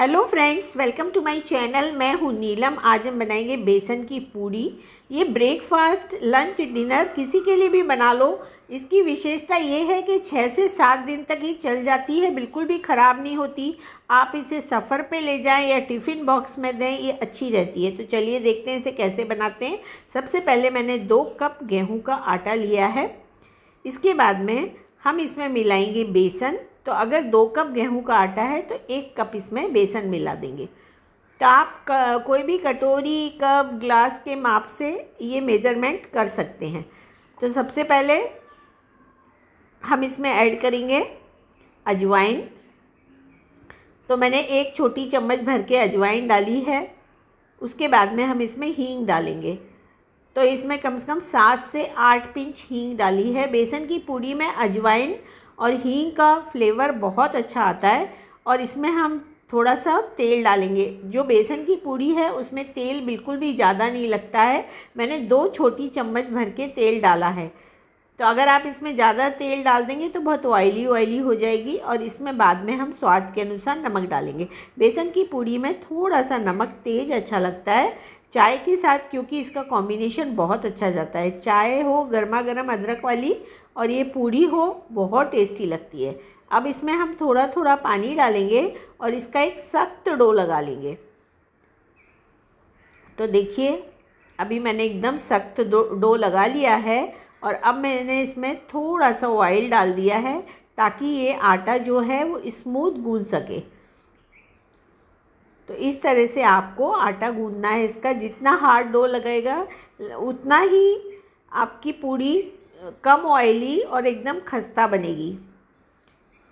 hello friends welcome to my channel मैं हूँ नीलम आज हम बनाएंगे बेसन की पूड़ी ये ब्रेकफास्ट लंच डिनर किसी के लिए भी बना लो इसकी विशेषता ये है कि छः से सात दिन तक ये चल जाती है बिल्कुल भी ख़राब नहीं होती आप इसे सफ़र पे ले जाएं या टिफ़िन बॉक्स में दें ये अच्छी रहती है तो चलिए देखते हैं इसे कैसे बनाते हैं सबसे पहले मैंने दो कप गेहूँ का आटा लिया है इसके बाद में हम इसमें मिलाएँगे बेसन तो अगर दो कप गेहूं का आटा है तो एक कप इसमें बेसन मिला देंगे तो आप कोई भी कटोरी कप ग्लास के माप से ये मेज़रमेंट कर सकते हैं तो सबसे पहले हम इसमें ऐड करेंगे अजवाइन तो मैंने एक छोटी चम्मच भर के अजवाइन डाली है उसके बाद में हम इसमें हींग डालेंगे तो इसमें कम से कम सात से आठ पिंच हींग डाली है बेसन की पूड़ी में अजवाइन और हींग का फ्लेवर बहुत अच्छा आता है और इसमें हम थोड़ा सा तेल डालेंगे जो बेसन की पूड़ी है उसमें तेल बिल्कुल भी ज़्यादा नहीं लगता है मैंने दो छोटी चम्मच भर के तेल डाला है तो अगर आप इसमें ज़्यादा तेल डाल देंगे तो बहुत ऑयली ऑयली हो जाएगी और इसमें बाद में हम स्वाद के अनुसार नमक डालेंगे बेसन की पूड़ी में थोड़ा सा नमक तेज़ अच्छा लगता है चाय के साथ क्योंकि इसका कॉम्बिनेशन बहुत अच्छा जाता है चाय हो गर्मा गर्म अदरक वाली और ये पूड़ी हो बहुत टेस्टी लगती है अब इसमें हम थोड़ा थोड़ा पानी डालेंगे और इसका एक सख्त डो लगा लेंगे तो देखिए अभी मैंने एकदम सख्त डो लगा लिया है और अब मैंने इसमें थोड़ा सा ऑयल डाल दिया है ताकि ये आटा जो है वो स्मूथ गूंज सके तो इस तरह से आपको आटा गूंदना है इसका जितना हार्ड डो लगेगा उतना ही आपकी पूड़ी कम ऑयली और एकदम खस्ता बनेगी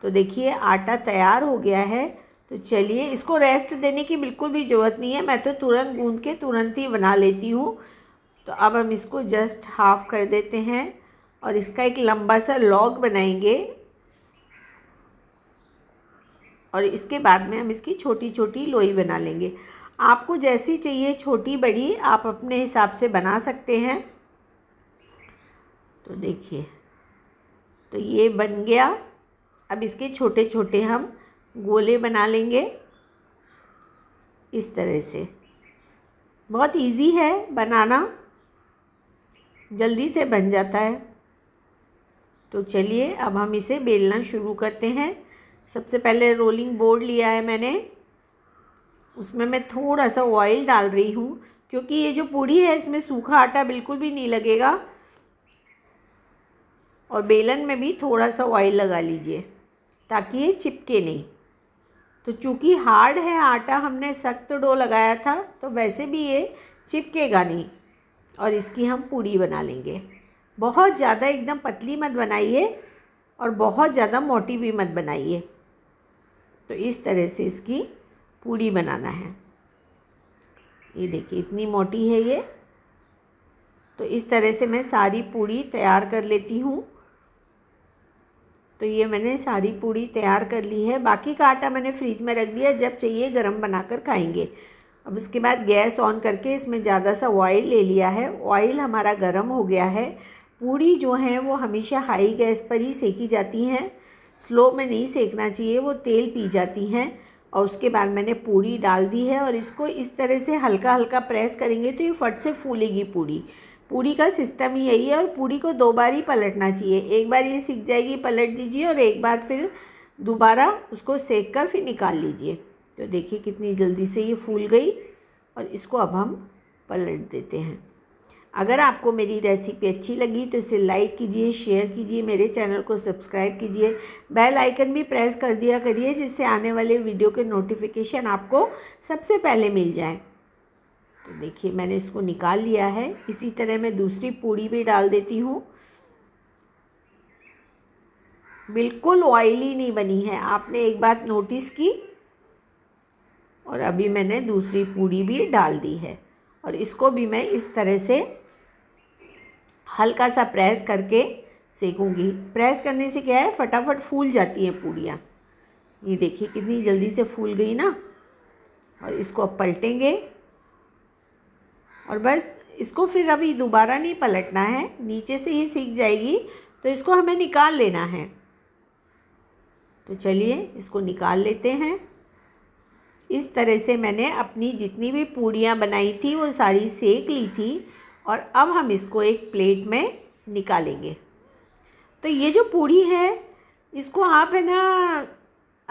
तो देखिए आटा तैयार हो गया है तो चलिए इसको रेस्ट देने की बिल्कुल भी ज़रूरत नहीं है मैं तो तुरंत गूंद के तुरंत ही बना लेती हूँ तो अब हम इसको जस्ट हाफ़ कर देते हैं और इसका एक लंबा सा लॉग बनाएंगे और इसके बाद में हम इसकी छोटी छोटी लोई बना लेंगे आपको जैसी चाहिए छोटी बड़ी आप अपने हिसाब से बना सकते हैं तो देखिए तो ये बन गया अब इसके छोटे छोटे हम गोले बना लेंगे इस तरह से बहुत इजी है बनाना जल्दी से बन जाता है तो चलिए अब हम इसे बेलना शुरू करते हैं सबसे पहले रोलिंग बोर्ड लिया है मैंने उसमें मैं थोड़ा सा ऑयल डाल रही हूँ क्योंकि ये जो पूड़ी है इसमें सूखा आटा बिल्कुल भी नहीं लगेगा और बेलन में भी थोड़ा सा ऑयल लगा लीजिए ताकि ये चिपके नहीं तो चूँकि हार्ड है आटा हमने सख्त डो लगाया था तो वैसे भी ये चिपकेगा नहीं और इसकी हम पूड़ी बना लेंगे बहुत ज़्यादा एकदम पतली मत बनाइए और बहुत ज़्यादा मोटी भी मत बनाइए तो इस तरह से इसकी पूड़ी बनाना है ये देखिए इतनी मोटी है ये तो इस तरह से मैं सारी पूड़ी तैयार कर लेती हूँ तो ये मैंने सारी पूड़ी तैयार कर ली है बाकी का आटा मैंने फ्रिज में रख दिया जब चाहिए गरम बनाकर खाएंगे अब उसके बाद गैस ऑन करके इसमें ज़्यादा सा ऑयल ले लिया है ऑयल हमारा गर्म हो गया है पूड़ी जो है वो हमेशा हाई गैस पर ही सेकी जाती हैं स्लो में नहीं सेकना चाहिए वो तेल पी जाती हैं और उसके बाद मैंने पूड़ी डाल दी है और इसको इस तरह से हल्का हल्का प्रेस करेंगे तो ये फट से फूलेगी पूड़ी पूड़ी का सिस्टम ही यही है और पूड़ी को दो बार ही पलटना चाहिए एक बार ये सीख जाएगी पलट दीजिए और एक बार फिर दोबारा उसको सेक कर फिर निकाल लीजिए तो देखिए कितनी जल्दी से ये फूल गई और इसको अब हम पलट देते हैं अगर आपको मेरी रेसिपी अच्छी लगी तो इसे लाइक कीजिए शेयर कीजिए मेरे चैनल को सब्सक्राइब कीजिए बेल आइकन भी प्रेस कर दिया करिए जिससे आने वाले वीडियो के नोटिफिकेशन आपको सबसे पहले मिल जाए तो देखिए मैंने इसको निकाल लिया है इसी तरह मैं दूसरी पूड़ी भी डाल देती हूँ बिल्कुल ऑयली नहीं बनी है आपने एक बात नोटिस की और अभी मैंने दूसरी पूड़ी भी डाल दी है और इसको भी मैं इस तरह से हल्का सा प्रेस करके सेकूँगी प्रेस करने से क्या है फटाफट फूल जाती है पूड़ियाँ ये देखिए कितनी जल्दी से फूल गई ना और इसको अब पलटेंगे और बस इसको फिर अभी दोबारा नहीं पलटना है नीचे से ही सीख जाएगी तो इसको हमें निकाल लेना है तो चलिए इसको निकाल लेते हैं इस तरह से मैंने अपनी जितनी भी पूड़ियाँ बनाई थी वो सारी सेक ली थी और अब हम इसको एक प्लेट में निकालेंगे तो ये जो पूड़ी है इसको आप है ना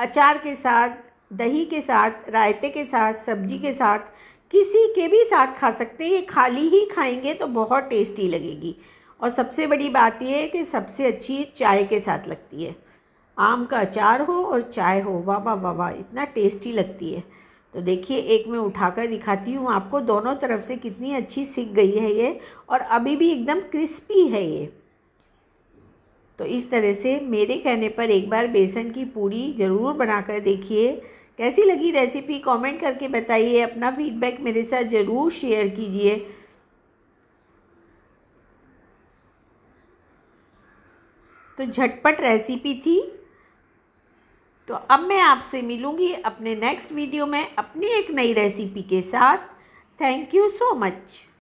अचार के साथ दही के साथ रायते के साथ सब्जी के साथ किसी के भी साथ खा सकते हैं ये खाली ही खाएंगे तो बहुत टेस्टी लगेगी और सबसे बड़ी बात यह है कि सबसे अच्छी चाय के साथ लगती है आम का अचार हो और चाय हो वाह वाह वाह वाह इतना टेस्टी लगती है तो देखिए एक मैं उठाकर दिखाती हूँ आपको दोनों तरफ से कितनी अच्छी सीख गई है ये और अभी भी एकदम क्रिस्पी है ये तो इस तरह से मेरे कहने पर एक बार बेसन की पूड़ी ज़रूर बनाकर देखिए कैसी लगी रेसिपी कमेंट करके बताइए अपना फीडबैक मेरे साथ ज़रूर शेयर कीजिए तो झटपट रेसिपी थी तो अब मैं आपसे मिलूँगी अपने नेक्स्ट वीडियो में अपनी एक नई रेसिपी के साथ थैंक यू सो मच